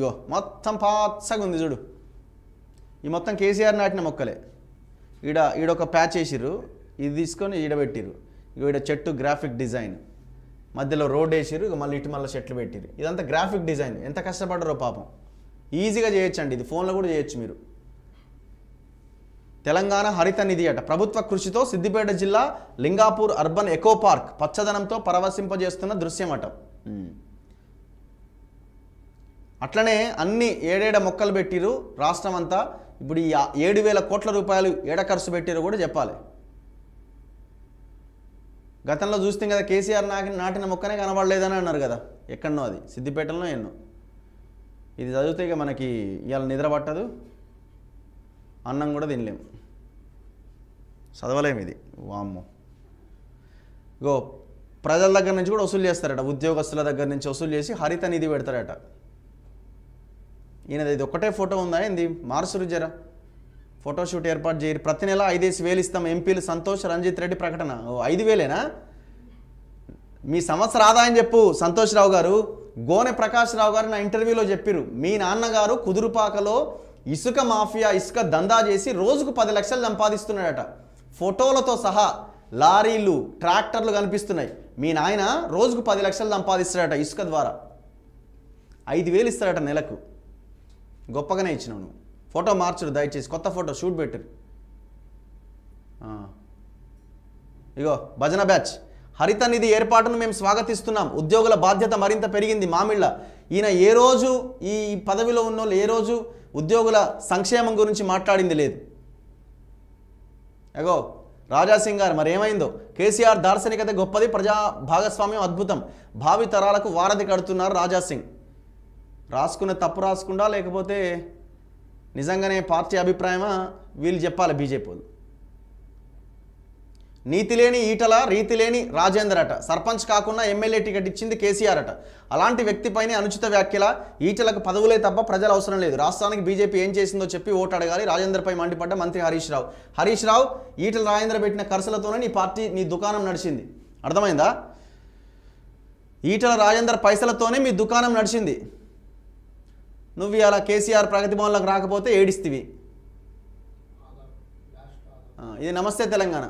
ఇగో మొత్తం పాత్సగా ఉంది చూడు ఈ మొత్తం కేసీఆర్ నాటిన మొక్కలే ఈడ ఈడొక ప్యాచ్ వేసిర్రు ఇది తీసుకొని పెట్టిరు ఇక ఈడ చెట్టు గ్రాఫిక్ డిజైన్ మధ్యలో రోడ్ వేసిరు ఇక మళ్ళీ ఇటు మళ్ళీ చెట్లు పెట్టిరు ఇదంతా గ్రాఫిక్ డిజైన్ ఎంత కష్టపడరో పాపం ఈజీగా చేయొచ్చండి ఇది ఫోన్లో కూడా చేయొచ్చు మీరు తెలంగాణ హరిత నిధి అట ప్రభుత్వ కృషితో సిద్దిపేట జిల్లా లింగాపూర్ అర్బన్ ఎకో పార్క్ పచ్చదనంతో పరవశింపజేస్తున్న దృశ్యం అట అట్లనే అన్ని ఏడేడ మొక్కలు పెట్టిరు రాష్ట్రం అంతా ఇప్పుడు ఈ ఏడు వేల కోట్ల రూపాయలు ఏడ ఖర్చు పెట్టారో కూడా చెప్పాలి గతంలో చూస్తే కదా కేసీఆర్ నాకి నాటిన మొక్కనే కనబడలేదని అన్నారు కదా ఎక్కడనో అది సిద్దిపేటలో ఎన్నో ఇది చదివితే ఇక మనకి ఇవాళ నిద్ర పట్టదు అన్నం కూడా తినలేము చదవలేము ఇది వామ్మో ఇగో ప్రజల దగ్గర నుంచి కూడా వసూలు చేస్తారట ఉద్యోగస్తుల దగ్గర నుంచి వసూలు చేసి హరిత నిధి పెడతారట ఈయన ఇది ఒకటే ఫోటో ఉందా ఏంది మార్సురు జర ఫోటోషూట్ ఏర్పాటు చేయరు ప్రతి నెల ఐదేసి వేలు ఇస్తాం ఎంపీలు సంతోష్ రంజిత్ రెడ్డి ప్రకటన ఓ ఐదు వేలేనా మీ సంవత్సర ఆదాయం చెప్పు సంతోష్ రావు గారు గోనె ప్రకాష్ రావు గారు నా ఇంటర్వ్యూలో చెప్పారు మీ నాన్నగారు కుదురుపాకలో ఇసుక మాఫియా ఇసుక దందా చేసి రోజుకు పది లక్షలు సంపాదిస్తున్నాడట ఫోటోలతో సహా లారీలు ట్రాక్టర్లు కనిపిస్తున్నాయి మీ నాయన రోజుకు పది లక్షలు సంపాదిస్తాడట ఇసుక ద్వారా ఐదు వేలు ఇస్తాడట నెలకు గొప్పగానే ఇచ్చినావు నువ్వు ఫోటో మార్చుడు దయచేసి కొత్త ఫోటో షూట్ పెట్టరు ఇగో భజన బ్యాచ్ హరిత నిధి ఏర్పాటును మేము స్వాగతిస్తున్నాం ఉద్యోగుల బాధ్యత మరింత పెరిగింది మామిళ్ళ ఈయన ఏ రోజు ఈ పదవిలో ఉన్న ఏ రోజు ఉద్యోగుల సంక్షేమం గురించి మాట్లాడింది లేదు ఎగో రాజాసింగ్ గారు మరి ఏమైందో కేసీఆర్ దార్శనికత గొప్పది ప్రజా భాగస్వామ్యం అద్భుతం భావి తరాలకు వారధి కడుతున్నారు రాజాసింగ్ రాసుకునే తప్పు రాసుకుండా లేకపోతే నిజంగానే పార్టీ అభిప్రాయమా వీళ్ళు చెప్పాలి బీజేపీ వాళ్ళు నీతి లేని ఈటల రీతి లేని రాజేందర్ అట సర్పంచ్ కాకుండా ఎమ్మెల్యే టికెట్ ఇచ్చింది కేసీఆర్ అట అలాంటి వ్యక్తిపైనే అనుచిత వ్యాఖ్యల ఈటలకు పదవులే తప్ప ప్రజల అవసరం లేదు రాష్ట్రానికి బీజేపీ ఏం చేసిందో చెప్పి ఓటు అడగాలి రాజేందర్పై మండిపడ్డ మంత్రి హరీష్ రావు హరీష్ రావు ఈటల రాజేంద్ర పెట్టిన కరసలతోనే నీ పార్టీ నీ దుకాణం నడిచింది అర్థమైందా ఈటల రాజేందర్ పైసలతోనే మీ దుకాణం నడిచింది నువ్వు ఇలా కేసీఆర్ ప్రగతి భవన్లోకి రాకపోతే ఏడిస్తివి ఇది నమస్తే తెలంగాణ